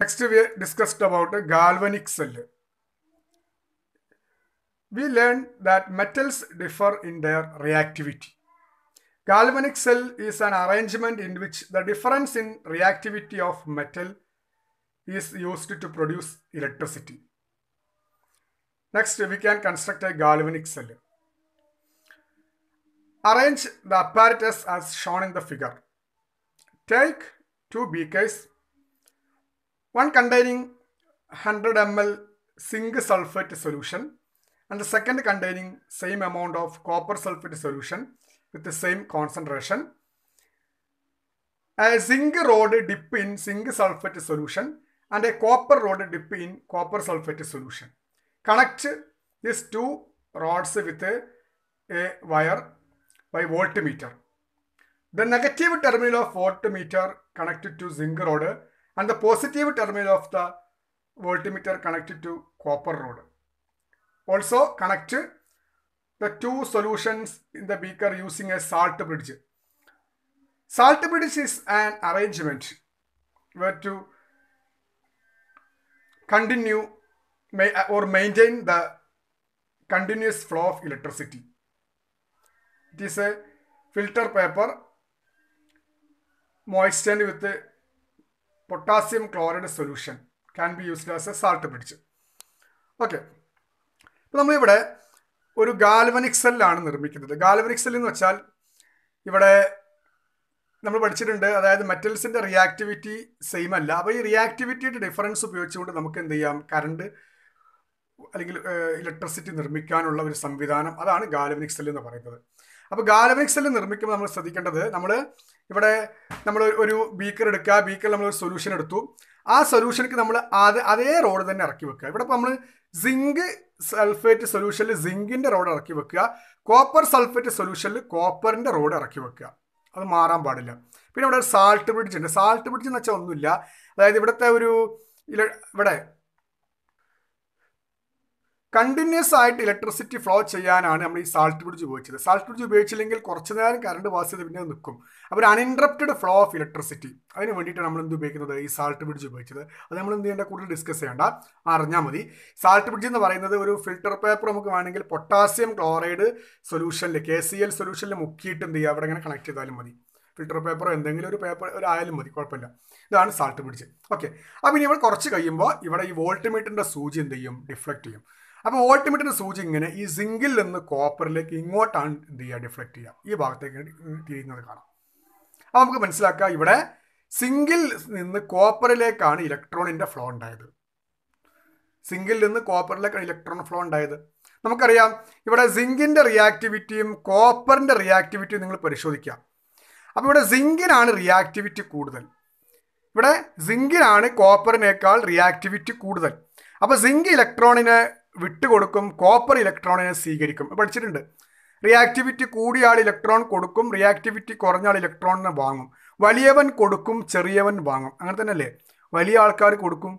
Next we discussed about a galvanic cell. We learned that metals differ in their reactivity. Galvanic cell is an arrangement in which the difference in reactivity of metal is used to produce electricity. Next, we can construct a galvanic cell. Arrange the apparatus as shown in the figure. Take two beakers one containing 100 ml zinc sulfate solution and the second containing same amount of copper sulfate solution with the same concentration. A zinc rod dip in zinc sulfate solution and a copper rod dip in copper sulfate solution. Connect these two rods with a, a wire by voltmeter. The negative terminal of voltmeter connected to zinc rod and the positive terminal of the voltmeter connected to copper rod. Also connect the two solutions in the beaker using a salt bridge. Salt bridge is an arrangement where to continue or maintain the continuous flow of electricity. It is a filter paper moistened with potassium chloride solution can be used as a salt പിടിച്ച് okay ഇപ്പോൾ നമ്മളിവിടെ ഒരു galvanic സെല്ലാണ് നിർമ്മിക്കുന്നത് galvanic cell എന്ന് വെച്ചാൽ ഇവിടെ നമ്മൾ പഠിച്ചിട്ടുണ്ട് അതായത് മെറ്റൽസിൻ്റെ റിയാക്ടിവിറ്റി സെയിം അല്ല അപ്പോൾ ഈ റിയാക്ടിവിറ്റിയുടെ ഡിഫറൻസ് ഉപയോഗിച്ചുകൊണ്ട് നമുക്ക് എന്ത് ചെയ്യാം കറണ്ട് അല്ലെങ്കിൽ ഇലക്ട്രിസിറ്റി നിർമ്മിക്കാനുള്ള ഒരു സംവിധാനം അതാണ് ഗാൽവനിക് സെൽ എന്ന് പറയുന്നത് അപ്പോൾ ഗാലവെക്സൽ നിർമ്മിക്കുമ്പോൾ നമ്മൾ ശ്രദ്ധിക്കേണ്ടത് നമ്മൾ ഇവിടെ നമ്മൾ ഒരു ബീക്കർ എടുക്കുക ബീക്കറിൽ നമ്മൾ ഒരു സൊല്യൂഷൻ എടുത്തു ആ സൊല്യൂഷനിക്ക് നമ്മൾ അതേ റോഡ് തന്നെ ഇറക്കി വെക്കുക ഇവിടെ ഇപ്പോൾ നമ്മൾ സിങ്ക് സൾഫേറ്റ് സൊല്യൂഷനിൽ സിങ്കിൻ്റെ റോഡ് ഇറക്കി വെക്കുക കോപ്പർ സൾഫേറ്റ് സൊല്യൂഷനിൽ കോപ്പറിൻ്റെ റോഡ് ഇറക്കി വെക്കുക അത് മാറാൻ പാടില്ല പിന്നെ ഇവിടെ സാൾട്ട് ബ്രിഡ്ജ് ഉണ്ട് സാൾട്ട് ബ്രിഡ്ജ് എന്ന് വെച്ചാൽ ഒന്നുമില്ല അതായത് ഇവിടുത്തെ ഒരു ഇവിടെ കണ്ടിന്യൂസ് ആയിട്ട് ഇലക്ട്രിസിറ്റി ഫ്ലോ ചെയ്യാനാണ് നമ്മൾ ഈ സാൾട്ട് ബ്രിഡ്ജ് ഉപയോഗിച്ചത് സാൾട്ട് ബ്രിഡ്ജ് ഉപയോഗിച്ചില്ലെങ്കിൽ കുറച്ച് നേരം കറണ്ട് പാസ് ചെയ്ത് പിന്നെ നിൽക്കും അപ്പോൾ അൺഇൻട്രപ്റ്റഡ് ഫ്ലോ ഓഫ് ഇലക്ട്രിസിറ്റി അതിന് വേണ്ടിയിട്ടാണ് നമ്മൾ എന്ത് ഉപയോഗിക്കുന്നത് ഈ സാൾട്ട് ബ്രിഡ്ജ് ഉപയോഗിച്ചത് അത് നമ്മൾ എന്ത് ചെയ്യേണ്ട കൂടുതൽ ഡിസ്കസ് ചെയ്യേണ്ട അറിഞ്ഞാൽ മതി സാൾട്ട് ബ്രിഡ്ജ് എന്ന് പറയുന്നത് ഒരു ഫിൽട്ടർ പേപ്പർ നമുക്ക് വേണമെങ്കിൽ പൊട്ടാസ്യം ക്ലോറൈഡ് സൊല്യൂഷനിൽ കെ സി എൽ സൊല്യൂഷനിൽ മുക്കിയിട്ട് എന്ത് ചെയ്യുക അവിടെ ഇങ്ങനെ കണക്ട് ചെയ്താലും മതി ഫിൽട്ടർ പേപ്പറോ എന്തെങ്കിലും ഒരു പേപ്പർ ഒരായാലും ആയാലും മതി കുഴപ്പമില്ല ഇതാണ് സാൾട്ട് ബ്രിഡ്ജ് ഓക്കെ അപ്പം ഇനി ഇവിടെ കുറച്ച് കഴിയുമ്പോൾ ഇവിടെ ഈ വോൾട്ട് മീറ്ററിൻ്റെ സൂചി എന്ത് ചെയ്യും ഡിഫ്ലക്റ്റ് ചെയ്യും അപ്പോൾ ഓൾട്ടിമേറ്റിൻ്റെ സൂചി ഇങ്ങനെ ഈ സിങ്കിൽ നിന്ന് കോപ്പറിലേക്ക് ഇങ്ങോട്ടാണ് എന്ത് ചെയ്യുക ഡിഫ്ലക്റ്റ് ചെയ്യുക ഈ ഭാഗത്തേക്ക് തിരിയുന്നത് കാണാം അപ്പോൾ നമുക്ക് മനസ്സിലാക്കുക ഇവിടെ സിങ്കിൽ നിന്ന് കോപ്പറിലേക്കാണ് ഇലക്ട്രോണിൻ്റെ ഫ്ലോ ഉണ്ടായത് സിങ്കിൽ നിന്ന് കോപ്പറിലേക്കാണ് ഇലക്ട്രോൺ ഫ്ലോ ഉണ്ടായത് നമുക്കറിയാം ഇവിടെ സിങ്കിൻ്റെ റിയാക്ടിവിറ്റിയും കോപ്പറിൻ്റെ റിയാക്ടിവിറ്റിയും നിങ്ങൾ പരിശോധിക്കാം അപ്പോൾ ഇവിടെ സിങ്കിനാണ് റിയാക്ടിവിറ്റി കൂടുതൽ ഇവിടെ സിങ്കിനാണ് കോപ്പറിനേക്കാൾ റിയാക്ടിവിറ്റി കൂടുതൽ അപ്പോൾ സിങ്ക് ഇലക്ട്രോണിനെ വിട്ടുകൊടുക്കും കോപ്പർ ഇലക്ട്രോണിനെ സ്വീകരിക്കും പഠിച്ചിട്ടുണ്ട് റിയാക്ടിവിറ്റി കൂടിയ ആൾ ഇലക്ട്രോൺ കൊടുക്കും റിയാക്ടിവിറ്റി കുറഞ്ഞ ആൾ ഇലക്ട്രോണിനെ വാങ്ങും വലിയവൻ കൊടുക്കും ചെറിയവൻ വാങ്ങും അങ്ങനെ തന്നെയല്ലേ വലിയ ആൾക്കാർ കൊടുക്കും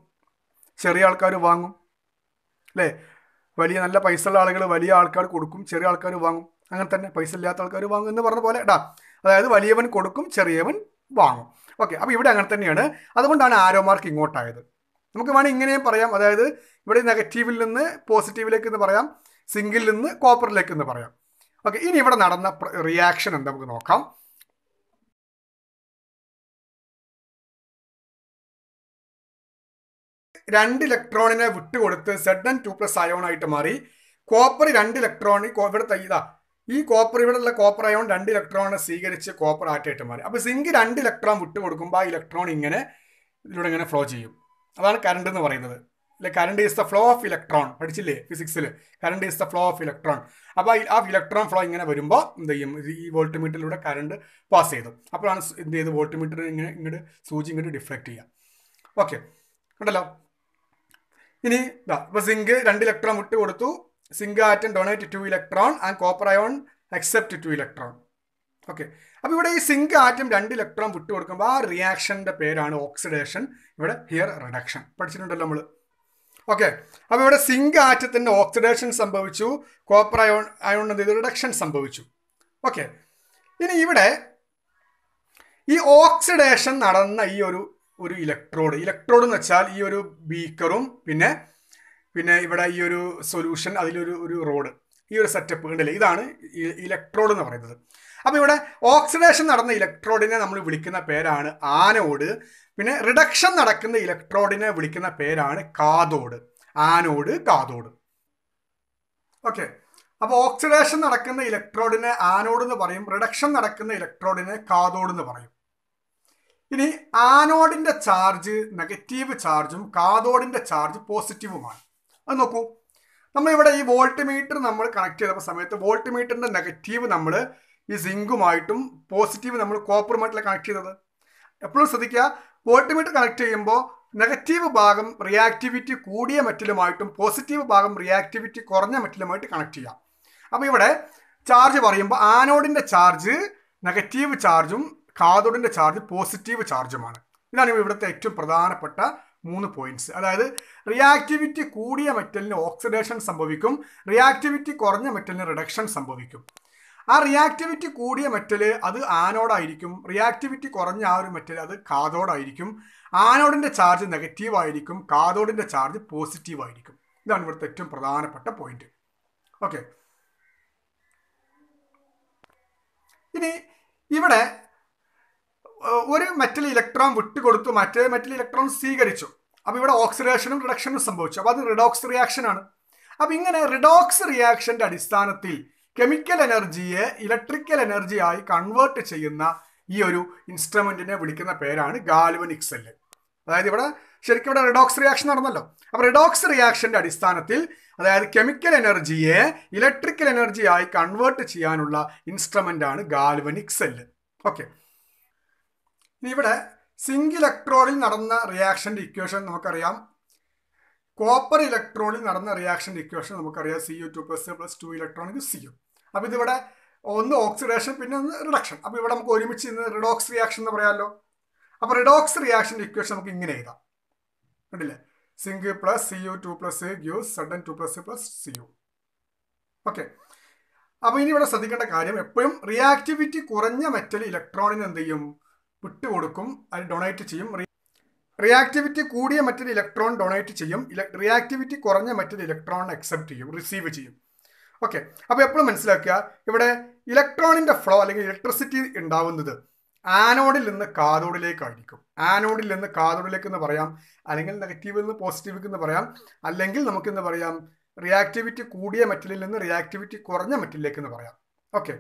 ചെറിയ ആൾക്കാർ വാങ്ങും അല്ലേ വലിയ നല്ല ഉള്ള ആളുകൾ വലിയ ആൾക്കാർ കൊടുക്കും ചെറിയ ആൾക്കാർ വാങ്ങും അങ്ങനെ തന്നെ പൈസ ഇല്ലാത്ത ആൾക്കാർ വാങ്ങും എന്ന് പറഞ്ഞ പോലെ ഇടാ അതായത് വലിയവൻ കൊടുക്കും ചെറിയവൻ വാങ്ങും ഓക്കെ അപ്പോൾ ഇവിടെ അങ്ങനെ തന്നെയാണ് അതുകൊണ്ടാണ് ആരോ മാർക്ക് ഇങ്ങോട്ടായത് നമുക്ക് വേണമെങ്കിൽ ഇങ്ങനെയും പറയാം അതായത് ഇവിടെ നെഗറ്റീവിൽ നിന്ന് പോസിറ്റീവിലേക്ക് എന്ന് പറയാം സിംഗിൽ നിന്ന് കോപ്പറിലേക്ക് എന്ന് പറയാം ഓക്കെ ഇനി ഇവിടെ നടന്ന റിയാക്ഷൻ എന്താ നമുക്ക് നോക്കാം രണ്ട് ഇലക്ട്രോണിനെ വിട്ടുകൊടുത്ത് സെഡൻ ടു പ്ലസ് ആയിട്ട് മാറി കോപ്പർ രണ്ട് ഇലക്ട്രോൺ ഇവിടെ ഇതാ ഈ കോപ്പർ ഇവിടെയുള്ള കോപ്പർ അയോൺ രണ്ട് ഇലക്ട്രോണിനെ സ്വീകരിച്ച് കോപ്പർ ആറ്റായിട്ട് മാറി അപ്പോൾ സിങ്ക് രണ്ട് ഇലക്ട്രോൺ വിട്ടുകൊടുക്കുമ്പോൾ ആ ഇലക്ട്രോൺ ഇങ്ങനെ ഇതിലൂടെ ഇങ്ങനെ ഫ്ലോ ചെയ്യും അതാണ് കറണ്ട് എന്ന് പറയുന്നത് അല്ലെ current is the flow of electron പഠിച്ചില്ലേ ഫിസിക്സിൽ current is the flow of electron അപ്പോൾ ആ ഇലക്ട്രോൺ ഫ്ലോ ഇങ്ങനെ വരുമ്പോൾ എന്ത് ചെയ്യും ഈ വോൾട്ട് മീറ്ററിലൂടെ കറണ്ട് പാസ് ചെയ്തു അപ്പോഴാണ് എന്ത് ചെയ്ത് വോൾട്ട് മീറ്റർ ഇങ്ങനെ ഇങ്ങോട്ട് സൂചി ഇങ്ങോട്ട് ഡിഫ്ലക്ട് ചെയ്യാം ഓക്കെ ഉണ്ടല്ലോ ഇനി ഇതാ ഇപ്പോൾ സിങ്ക് രണ്ട് ഇലക്ട്രോൺ വിട്ട് കൊടുത്തു zinc atom donate two electron and copper ion accept two electron okay അപ്പോൾ ഇവിടെ ഈ സിങ്ക് ആറ്റം രണ്ട് ഇലക്ട്രോൺ വിട്ടുകൊടുക്കുമ്പോൾ ആ റിയാക്ഷൻ്റെ പേരാണ് ഓക്സിഡേഷൻ ഇവിടെ ഹിയർ റിഡക്ഷൻ പഠിച്ചിട്ടുണ്ടല്ലോ നമ്മൾ ഓക്കെ അപ്പോൾ ഇവിടെ സിങ്ക് ആറ്റത്തിൻ്റെ ഓക്സിഡേഷൻ സംഭവിച്ചു കോപ്പർ അയോൺ അയോണിൻ്റെ ഇത് റിഡക്ഷൻ സംഭവിച്ചു ഓക്കെ ഇനി ഇവിടെ ഈ ഓക്സിഡേഷൻ നടന്ന ഈ ഒരു ഒരു ഇലക്ട്രോഡ് ഇലക്ട്രോഡ് എന്ന് വെച്ചാൽ ഈ ഒരു ബീക്കറും പിന്നെ പിന്നെ ഇവിടെ ഈ ഒരു സൊല്യൂഷൻ അതിലൊരു ഒരു റോഡ് ഈ ഒരു സെറ്റപ്പ് ഉണ്ടല്ലേ ഇതാണ് ഇലക്ട്രോഡ് എന്ന് പറയുന്നത് അപ്പോൾ ഇവിടെ ഓക്സിഡേഷൻ നടന്ന ഇലക്ട്രോഡിനെ നമ്മൾ വിളിക്കുന്ന പേരാണ് ആനോഡ് പിന്നെ റിഡക്ഷൻ നടക്കുന്ന ഇലക്ട്രോഡിനെ വിളിക്കുന്ന പേരാണ് കാതോട് ആനോഡ് കാതോട് ഓക്കെ അപ്പോൾ ഓക്സിഡേഷൻ നടക്കുന്ന ഇലക്ട്രോഡിനെ ആനോഡ് എന്ന് പറയും റിഡക്ഷൻ നടക്കുന്ന ഇലക്ട്രോഡിനെ കാതോഡ് എന്ന് പറയും ഇനി ആനോഡിന്റെ ചാർജ് നെഗറ്റീവ് ചാർജും കാതോഡിന്റെ ചാർജ് പോസിറ്റീവുമാണ് അത് നോക്കൂ നമ്മൾ ഇവിടെ ഈ വോൾട്ട് മീറ്റർ നമ്മൾ കണക്ട് ചെയ്തപ്പോൾ സമയത്ത് വോൾട്ട് മീറ്ററിന്റെ നെഗറ്റീവ് നമ്മൾ ഈ സിങ്കുമായിട്ടും പോസിറ്റീവ് നമ്മൾ കോപ്പറുമായിട്ടല്ല കണക്ട് ചെയ്തത് എപ്പോഴും ശ്രദ്ധിക്കുക പോർട്ടുമായിട്ട് കണക്ട് ചെയ്യുമ്പോൾ നെഗറ്റീവ് ഭാഗം റിയാക്ടിവിറ്റി കൂടിയ മെറ്റലുമായിട്ടും പോസിറ്റീവ് ഭാഗം റിയാക്ടിവിറ്റി കുറഞ്ഞ മെറ്റലുമായിട്ട് കണക്ട് ചെയ്യാം അപ്പോൾ ഇവിടെ ചാർജ് പറയുമ്പോൾ ആനോഡിൻ്റെ ചാർജ് നെഗറ്റീവ് ചാർജും കാതോഡിൻ്റെ ചാർജ് പോസിറ്റീവ് ചാർജുമാണ് ഇതാണ് ഇവിടുത്തെ ഏറ്റവും പ്രധാനപ്പെട്ട മൂന്ന് പോയിന്റ്സ് അതായത് റിയാക്ടിവിറ്റി കൂടിയ മെറ്റലിന് ഓക്സിഡേഷൻ സംഭവിക്കും റിയാക്ടിവിറ്റി കുറഞ്ഞ മെറ്റലിന് റിഡക്ഷൻ സംഭവിക്കും ആ റിയാക്ടിവിറ്റി കൂടിയ മെറ്റൽ അത് ആനോഡായിരിക്കും റിയാക്ടിവിറ്റി കുറഞ്ഞ ആ ഒരു മെറ്റൽ അത് കാതോഡായിരിക്കും ആനോഡിൻ്റെ ചാർജ് നെഗറ്റീവ് ആയിരിക്കും കാതോഡിൻ്റെ ചാർജ് പോസിറ്റീവ് ആയിരിക്കും ഇതാണ് ഇവിടുത്തെ ഏറ്റവും പ്രധാനപ്പെട്ട പോയിന്റ് ഓക്കെ ഇനി ഇവിടെ ഒരു മെറ്റൽ ഇലക്ട്രോൺ വിട്ടുകൊടുത്തു മറ്റേ മെറ്റൽ ഇലക്ട്രോൺ സ്വീകരിച്ചു അപ്പോൾ ഇവിടെ ഓക്സിഡേഷനും റിഡക്ഷനും സംഭവിച്ചു അപ്പോൾ അത് റിഡോക്സ് റിയാക്ഷനാണ് അപ്പോൾ ഇങ്ങനെ റിഡോക്സ് റിയാക്ഷൻ്റെ അടിസ്ഥാനത്തിൽ കെമിക്കൽ എനർജിയെ ഇലക്ട്രിക്കൽ എനർജിയായി കൺവേർട്ട് ചെയ്യുന്ന ഈ ഒരു ഇൻസ്ട്രുമെന്റിനെ വിളിക്കുന്ന പേരാണ് ഗാൽവനിക് സെല്ല് അതായത് ഇവിടെ ശരിക്കും ഇവിടെ റിഡോക്സ് റിയാക്ഷൻ നടന്നല്ലോ അപ്പോൾ റിഡോക്സ് റിയാക്ഷന്റെ അടിസ്ഥാനത്തിൽ അതായത് കെമിക്കൽ എനർജിയെ ഇലക്ട്രിക്കൽ എനർജിയായി കൺവേർട്ട് ചെയ്യാനുള്ള ഇൻസ്ട്രുമെന്റ് ആണ് ഗാൽവനിക് സെല്ല് ഓക്കെ ഇവിടെ സിംഗിൾ ഇലക്ട്രോണിൽ നടന്ന റിയാക്ഷന്റെ ഇക്വേഷൻ നമുക്കറിയാം കോപ്പർ ഇലക്ട്രോണിൽ നടന്ന റിയാക്ഷൻ ഇക്വേഷൻ നമുക്കറിയാം C U two plus plus two electronic C U അപ്പോൾ ഇതിവിടെ ഒന്ന് ഓക്സിഡേഷൻ പിന്നെ ഒന്ന് റിഡക്ഷൻ അപ്പോൾ ഇവിടെ നമുക്ക് ഒരുമിച്ച് ഇന്ന് റിഡോക്സ് റിയാക്ഷൻ എന്ന് പറയാമല്ലോ അപ്പോൾ റിഡോക്സ് റിയാക്ഷൻ്റെ ഇക്വേഷൻ നമുക്ക് ഇങ്ങനെ എഴുതാം കണ്ടില്ലേ zinc plus C U two plus ഗ്യൂ സഡൻ two plus plus C U okay അപ്പോൾ ഇനി ഇവിടെ ശ്രദ്ധിക്കേണ്ട കാര്യം എപ്പോഴും റിയാക്ടിവിറ്റി കുറഞ്ഞ മെറ്റൽ ഇലക്ട്രോണിന് എന്ത് ചെയ്യും വിട്ടുകൊടുക്കും അത് ഡൊണേറ്റ് ചെയ്യും റിയാക്ടിവിറ്റി കൂടിയ മറ്റൊരു ഇലക്ട്രോൺ ഡൊണേറ്റ് ചെയ്യും റിയാക്ടിവിറ്റി കുറഞ്ഞ മറ്റൊരു ഇലക്ട്രോൺ അക്സെപ്റ്റ് ചെയ്യും റിസീവ് ചെയ്യും ഓക്കെ അപ്പോൾ എപ്പോഴും മനസ്സിലാക്കുക ഇവിടെ ഇലക്ട്രോണിൻ്റെ ഫ്ലോ അല്ലെങ്കിൽ ഇലക്ട്രിസിറ്റി ഉണ്ടാവുന്നത് ആനോഡിൽ നിന്ന് കാതോഡിലേക്കായിരിക്കും ആനോഡിൽ നിന്ന് കാതോഡിലേക്ക് എന്ന് പറയാം അല്ലെങ്കിൽ നെഗറ്റീവിൽ നിന്ന് പോസിറ്റീവിലേക്ക് എന്ന് പറയാം അല്ലെങ്കിൽ നമുക്കെന്ന് പറയാം റിയാക്ടിവിറ്റി കൂടിയ മെറ്റലിൽ നിന്ന് റിയാക്ടിവിറ്റി കുറഞ്ഞ മെറ്റലിലേക്ക് എന്ന് പറയാം ഓക്കെ